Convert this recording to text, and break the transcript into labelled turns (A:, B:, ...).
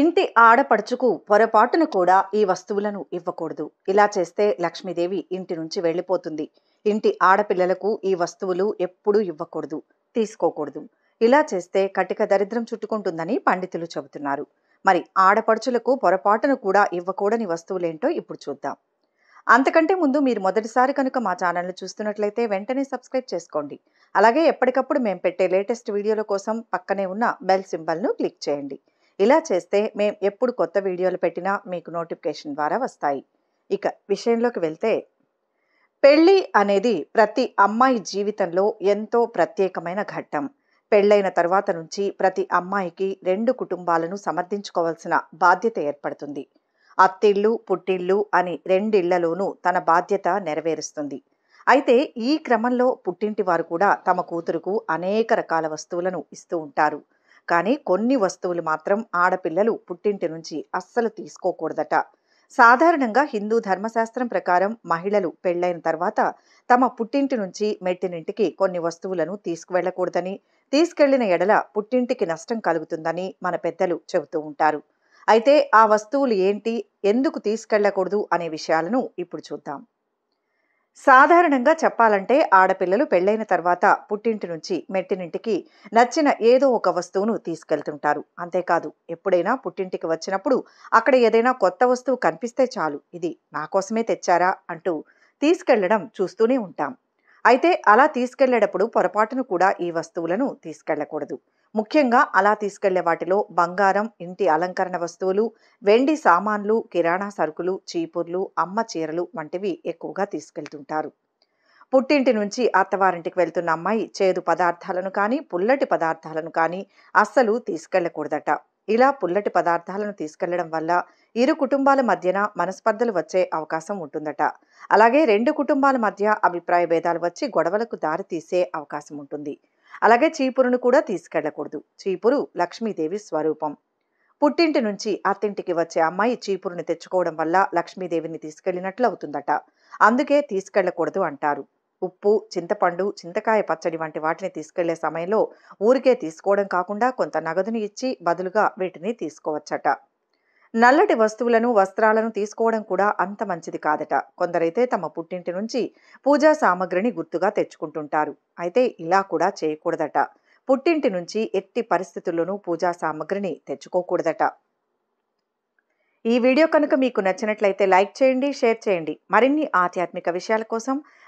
A: ఇంటి ఆడపడుచుకు పొరపాటును కూడా ఈ వస్తువులను ఇవ్వకూడదు ఇలా చేస్తే లక్ష్మీదేవి ఇంటి నుంచి వెళ్ళిపోతుంది ఇంటి ఆడపిల్లలకు ఈ వస్తువులు ఎప్పుడూ ఇవ్వకూడదు తీసుకోకూడదు ఇలా చేస్తే కటిక దరిద్రం చుట్టుకుంటుందని పండితులు చెబుతున్నారు మరి ఆడపడుచులకు పొరపాటును కూడా ఇవ్వకూడని వస్తువులేంటో ఇప్పుడు చూద్దాం అంతకంటే ముందు మీరు మొదటిసారి కనుక మా ఛానల్ను చూస్తున్నట్లయితే వెంటనే సబ్స్క్రైబ్ చేసుకోండి అలాగే ఎప్పటికప్పుడు మేము పెట్టే లేటెస్ట్ వీడియోల కోసం పక్కనే ఉన్న బెల్ సింబల్ను క్లిక్ చేయండి ఇలా చేస్తే మేము ఎప్పుడు కొత్త వీడియోలు పెట్టినా మీకు నోటిఫికేషన్ ద్వారా వస్తాయి ఇక విషయంలోకి వెళ్తే పెళ్ళి అనేది ప్రతి అమ్మాయి జీవితంలో ఎంతో ప్రత్యేకమైన ఘట్టం పెళ్ళైన తర్వాత నుంచి ప్రతి అమ్మాయికి రెండు కుటుంబాలను సమర్థించుకోవాల్సిన బాధ్యత ఏర్పడుతుంది అత్తిళ్ళు పుట్టిళ్ళు అని రెండిళ్లలోనూ తన బాధ్యత నెరవేరుస్తుంది అయితే ఈ క్రమంలో పుట్టింటి వారు కూడా తమ కూతురుకు అనేక రకాల వస్తువులను ఇస్తూ ఉంటారు కానీ కొన్ని వస్తువులు మాత్రం ఆడపిల్లలు పుట్టింటి నుంచి అస్సలు తీసుకోకూడదట సాధారణంగా హిందూ ధర్మశాస్త్రం ప్రకారం మహిళలు పెళ్లైన తర్వాత తమ పుట్టింటి నుంచి మెట్టినింటికి కొన్ని వస్తువులను తీసుకువెళ్లకూడదని తీసుకెళ్లిన ఎడల పుట్టింటికి నష్టం కలుగుతుందని మన పెద్దలు చెబుతూ ఉంటారు అయితే ఆ వస్తువులు ఏంటి ఎందుకు తీసుకెళ్లకూడదు అనే విషయాలను ఇప్పుడు చూద్దాం సాధారణంగా చెప్పాలంటే ఆడపిల్లలు పెళ్ళైన తర్వాత పుట్టింటి నుంచి మెట్టినింటికి నచ్చిన ఏదో ఒక వస్తువును తీసుకెళ్తుంటారు అంతేకాదు ఎప్పుడైనా పుట్టింటికి వచ్చినప్పుడు అక్కడ ఏదైనా కొత్త వస్తువు కనిపిస్తే చాలు ఇది నా కోసమే తెచ్చారా అంటూ తీసుకెళ్లడం చూస్తూనే ఉంటాం అయితే అలా తీసుకెళ్లేటప్పుడు పొరపాటును కూడా ఈ వస్తువులను తీసుకెళ్లకూడదు ముఖ్యంగా అలా తీసుకెళ్లే వాటిలో బంగారం ఇంటి అలంకరణ వస్తువులు వెండి సామాన్లు కిరాణా సరుకులు చీపుర్లు అమ్మ చీరలు వంటివి ఎక్కువగా తీసుకెళ్తుంటారు పుట్టింటి నుంచి అత్తవారింటికి వెళ్తున్న అమ్మాయి చేదు పదార్థాలను కానీ పుల్లటి పదార్థాలను కానీ అస్సలు తీసుకెళ్లకూడదట ఇలా పుల్లటి పదార్థాలను తీసుకెళ్లడం వల్ల ఇరు కుటుంబాల మధ్యన మనస్పర్ధలు వచ్చే అవకాశం ఉంటుందట అలాగే రెండు కుటుంబాల మధ్య అభిప్రాయ భేదాలు వచ్చి గొడవలకు దారి తీసే అవకాశం ఉంటుంది అలాగే చీపురును కూడా తీసుకెళ్లకూడదు చీపురు లక్ష్మీదేవి స్వరూపం పుట్టింటి నుంచి అత్తింటికి వచ్చే అమ్మాయి చీపురుని తెచ్చుకోవడం వల్ల లక్ష్మీదేవిని తీసుకెళ్లినట్లు అవుతుందట అందుకే తీసుకెళ్లకూడదు అంటారు ఉప్పు చింతపండు చింతకాయ పచ్చడి వంటి వాటిని తీసుకెళ్లే సమయంలో ఊరికే తీసుకోవడం కాకుండా కొంత నగదుని ఇచ్చి బదులుగా వీటిని తీసుకోవచ్చట నల్లటి వస్తువులను వస్త్రాలను తీసుకోవడం కూడా అంత మంచిది కాదట కొందరైతే తమ పుట్టింటి నుంచి పూజా సామగ్రిని గుర్తుగా తెచ్చుకుంటుంటారు అయితే ఇలా కూడా చేయకూడదట పుట్టింటి నుంచి ఎట్టి పరిస్థితుల్లోనూ పూజా సామగ్రిని తెచ్చుకోకూడదట ఈ వీడియో కనుక మీకు నచ్చినట్లయితే లైక్ చేయండి షేర్ చేయండి మరిన్ని ఆధ్యాత్మిక విషయాల కోసం